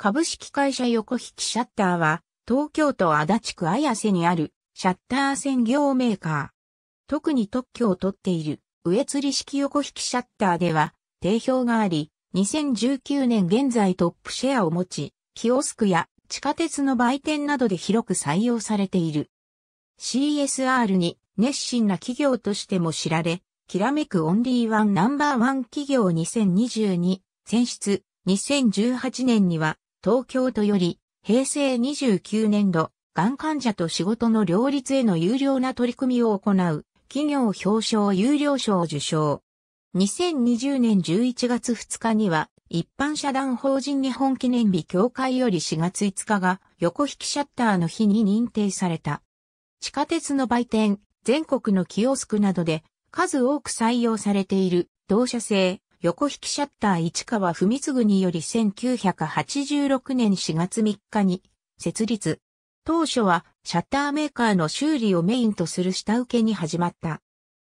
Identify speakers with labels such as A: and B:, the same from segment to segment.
A: 株式会社横引きシャッターは、東京都足立区綾瀬にあるシャッター専業メーカー。特に特許を取っている上吊り式横引きシャッターでは、定評があり、2019年現在トップシェアを持ち、キオスクや地下鉄の売店などで広く採用されている。CSR に熱心な企業としても知られ、きらめくオンリーワンナンバーワン企業2022選出2018年には東京都より、平成29年度、がん患者と仕事の両立への有料な取り組みを行う、企業表彰有料賞を受賞。2020年11月2日には、一般社団法人日本記念日協会より4月5日が横引きシャッターの日に認定された。地下鉄の売店、全国のキオスクなどで数多く採用されている同社製横引きシャッター市川文次により1986年4月3日に設立。当初はシャッターメーカーの修理をメインとする下請けに始まった。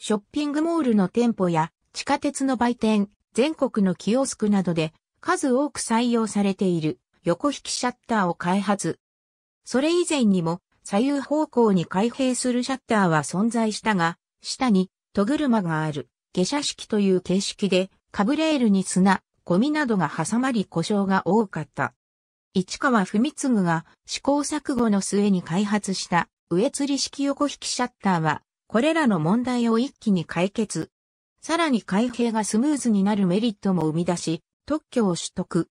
A: ショッピングモールの店舗や地下鉄の売店、全国のキオスクなどで数多く採用されている横引きシャッターを開発。それ以前にも左右方向に開閉するシャッターは存在したが、下に戸車がある下車式という形式でカブレールに砂、ゴミなどが挟まり故障が多かった。市川文次が試行錯誤の末に開発した上吊り式横引きシャッターは、これらの問題を一気に解決。さらに開閉がスムーズになるメリットも生み出し、特許を取得。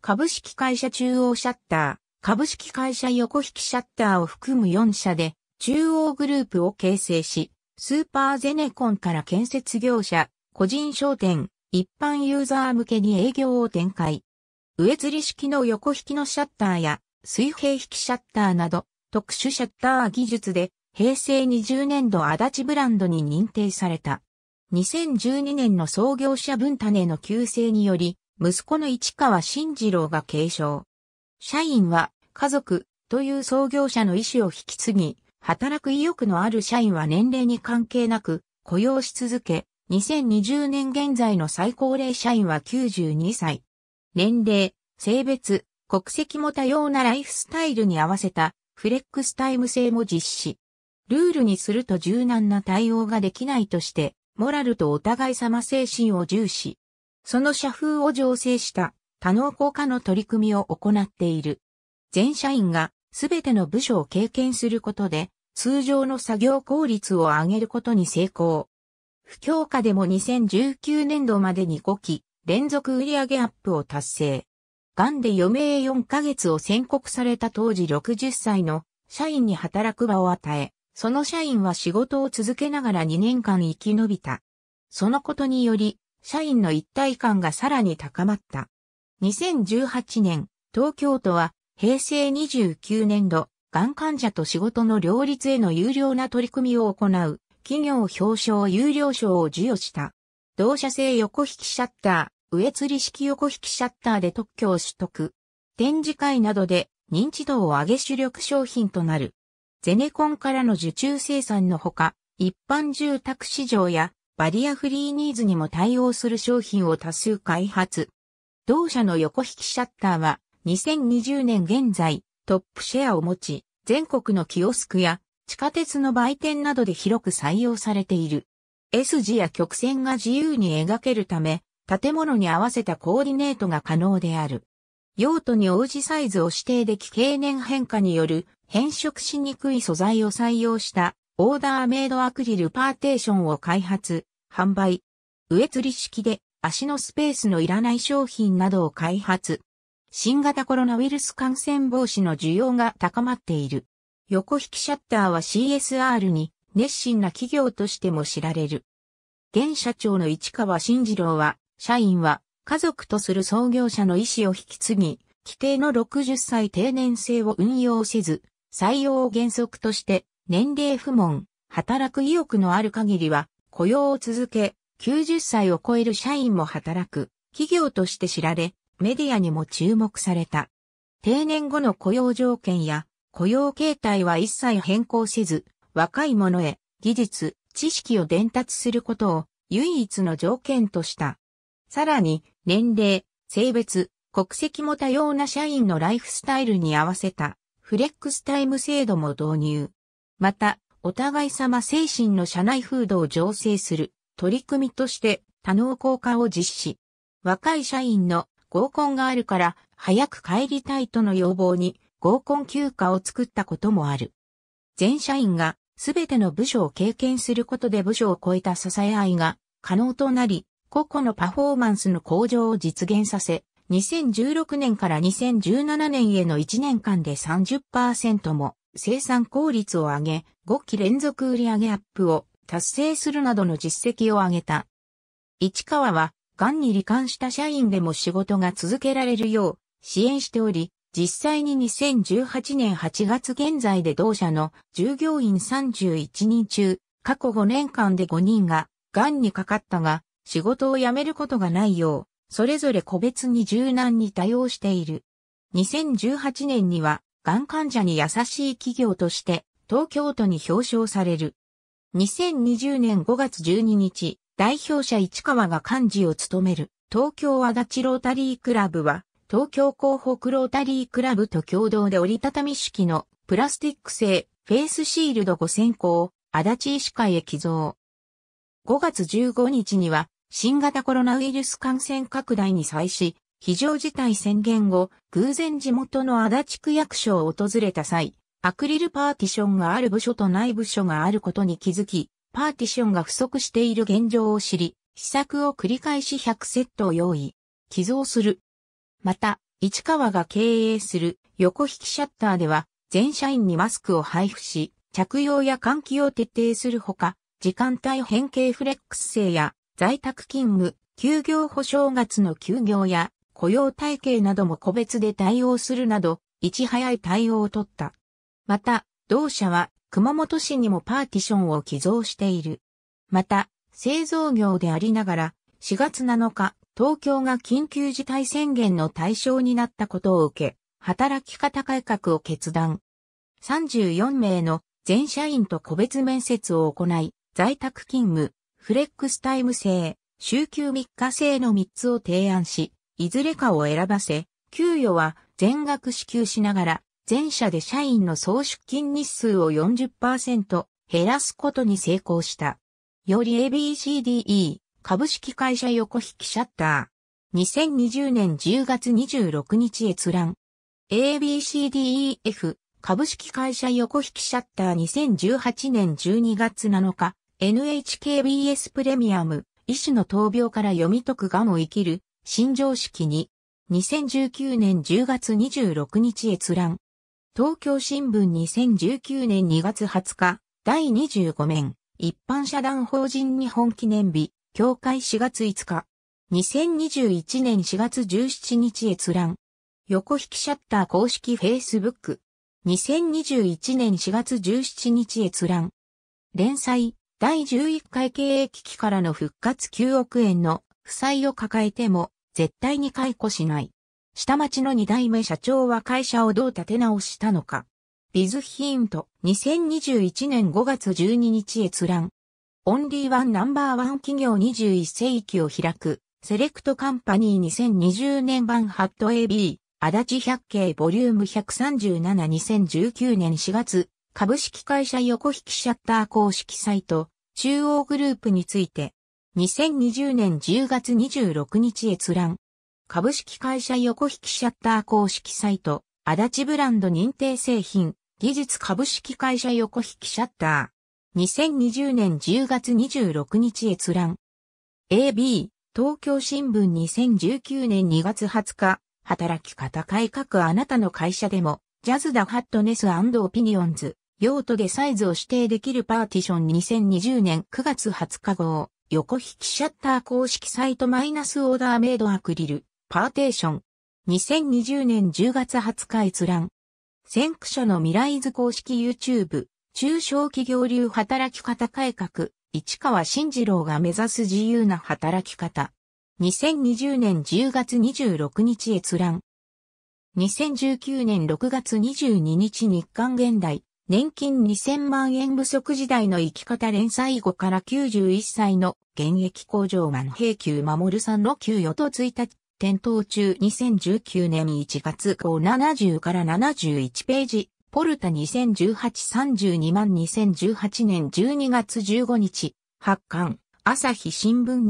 A: 株式会社中央シャッター、株式会社横引きシャッターを含む4社で、中央グループを形成し、スーパーゼネコンから建設業者、個人商店、一般ユーザー向けに営業を展開。上吊り式の横引きのシャッターや水平引きシャッターなど特殊シャッター技術で平成20年度足立ブランドに認定された。2012年の創業者分種の旧姓により、息子の市川慎次郎が継承。社員は家族という創業者の意思を引き継ぎ、働く意欲のある社員は年齢に関係なく雇用し続け、2020年現在の最高齢社員は92歳。年齢、性別、国籍も多様なライフスタイルに合わせたフレックスタイム制も実施。ルールにすると柔軟な対応ができないとして、モラルとお互い様精神を重視。その社風を醸成した多能効果の取り組みを行っている。全社員がすべての部署を経験することで、通常の作業効率を上げることに成功。不況下でも2019年度までに5期連続売上アップを達成。ガンで余命4ヶ月を宣告された当時60歳の社員に働く場を与え、その社員は仕事を続けながら2年間生き延びた。そのことにより、社員の一体感がさらに高まった。2018年、東京都は平成29年度、がん患者と仕事の両立への有料な取り組みを行う企業表彰有料賞を授与した。同社製横引きシャッター、上吊り式横引きシャッターで特許を取得。展示会などで認知度を上げ主力商品となる。ゼネコンからの受注生産のほか、一般住宅市場やバリアフリーニーズにも対応する商品を多数開発。同社の横引きシャッターは2020年現在トップシェアを持ち、全国のキオスクや地下鉄の売店などで広く採用されている。S 字や曲線が自由に描けるため、建物に合わせたコーディネートが可能である。用途に応じサイズを指定でき経年変化による変色しにくい素材を採用したオーダーメイドアクリルパーテーションを開発、販売。植釣り式で足のスペースのいらない商品などを開発。新型コロナウイルス感染防止の需要が高まっている。横引きシャッターは CSR に熱心な企業としても知られる。現社長の市川慎次郎は、社員は家族とする創業者の意思を引き継ぎ、規定の60歳定年制を運用せず、採用を原則として年齢不問、働く意欲のある限りは雇用を続け、90歳を超える社員も働く企業として知られ、メディアにも注目された。定年後の雇用条件や雇用形態は一切変更せず、若い者へ技術、知識を伝達することを唯一の条件とした。さらに、年齢、性別、国籍も多様な社員のライフスタイルに合わせたフレックスタイム制度も導入。また、お互い様精神の社内風土を醸成する取り組みとして多能効果を実施。若い社員の合コンがあるから早く帰りたいとの要望に合コン休暇を作ったこともある。全社員がすべての部署を経験することで部署を超えた支え合いが可能となり、個々のパフォーマンスの向上を実現させ、2016年から2017年への1年間で30%も生産効率を上げ、5期連続売上アップを達成するなどの実績を上げた。市川は、癌に罹患した社員でも仕事が続けられるよう支援しており、実際に2018年8月現在で同社の従業員31人中、過去5年間で5人が癌にかかったが、仕事を辞めることがないよう、それぞれ個別に柔軟に対応している。2018年には、癌患者に優しい企業として、東京都に表彰される。2020年5月12日、代表者市川が幹事を務める、東京和立ロータリークラブは、東京広北ロータリークラブと共同で折りたたみ式のプラスティック製フェイスシールド5000個を足立医師会へ寄贈。5月15日には新型コロナウイルス感染拡大に際し、非常事態宣言後、偶然地元の足立区役所を訪れた際、アクリルパーティションがある部署とない部署があることに気づき、パーティションが不足している現状を知り、試作を繰り返し100セットを用意。寄贈するまた、市川が経営する横引きシャッターでは、全社員にマスクを配布し、着用や換気を徹底するほか、時間帯変形フレックス制や、在宅勤務、休業保障月の休業や、雇用体系なども個別で対応するなど、いち早い対応を取った。また、同社は、熊本市にもパーティションを寄贈している。また、製造業でありながら、4月7日、東京が緊急事態宣言の対象になったことを受け、働き方改革を決断。34名の全社員と個別面接を行い、在宅勤務、フレックスタイム制、週休3日制の3つを提案し、いずれかを選ばせ、給与は全額支給しながら、全社で社員の総出勤日数を40%減らすことに成功した。より ABCDE 株式会社横引きシャッター。2020年10月26日閲覧。ABCDEF 株式会社横引きシャッター2018年12月7日 NHKBS プレミアム医師の闘病から読み解くがも生きる新常識に2019年10月26日閲覧東京新聞2019年2月20日第25面一般社団法人日本記念日協会4月5日。2021年4月17日閲覧。横引きシャッター公式 Facebook。2021年4月17日閲覧。連載、第11回経営危機からの復活9億円の負債を抱えても、絶対に解雇しない。下町の2代目社長は会社をどう立て直したのか。ビズヒント、2021年5月12日閲覧。オンリーワンナンバーワン企業21世紀を開く、セレクトカンパニー2020年版ハット AB、足立百景ボリューム1372019年4月、株式会社横引きシャッター公式サイト、中央グループについて、2020年10月26日閲覧。株式会社横引きシャッター公式サイト、足立ブランド認定製品、技術株式会社横引きシャッター。2020年10月26日閲覧。AB、東京新聞2019年2月20日、働き方改革あなたの会社でも、ジャズダハットネスオピニオンズ、用途でサイズを指定できるパーティション2020年9月20日号、横引きシャッター公式サイトマイナスオーダーメイドアクリル、パーテーション。2020年10月20日閲覧。先駆者の未来図公式 YouTube、中小企業流働き方改革、市川慎次郎が目指す自由な働き方。2020年10月26日閲覧。2019年6月22日日刊現代、年金2000万円不足時代の生き方連載後から91歳の現役工場マン平久守さんの給与と1日、点灯中2019年1月号70から71ページ、ポルタ2018-32万2018年12月15日、発刊、朝日新聞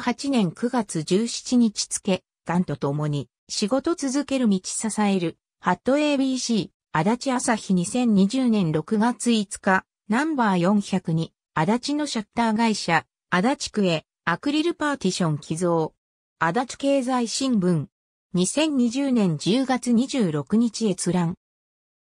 A: 2018年9月17日付、ガンと共に、仕事続ける道支える、ハット ABC、足立朝日2020年6月5日、ナンバー402、足立のシャッター会社、足立区へ、アクリルパーティション寄贈。足立経済新聞。2020年10月26日閲覧。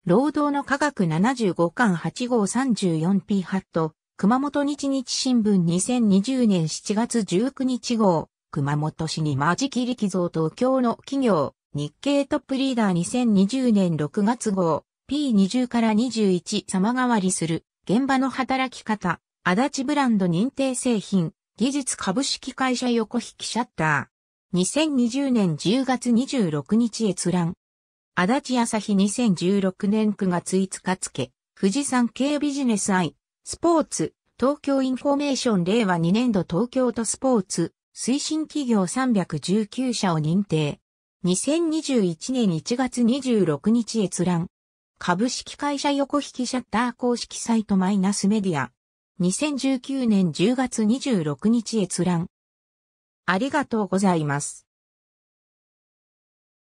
A: 労働の科学75巻8号 34P ハット、熊本日日新聞2020年7月19日号、熊本市にマジキリ寄贈東京の企業、日経トップリーダー2020年6月号、P20 から21様変わりする、現場の働き方、足立ブランド認定製品、技術株式会社横引きシャッター。2020年10月26日閲覧。足立朝日2016年9月5日付、富士山系ビジネス愛、スポーツ、東京インフォメーション令和2年度東京都スポーツ、推進企業319社を認定。2021年1月26日閲覧。株式会社横引きシャッター公式サイトマイナスメディア。2019年10月26日閲覧。ありがとうございます。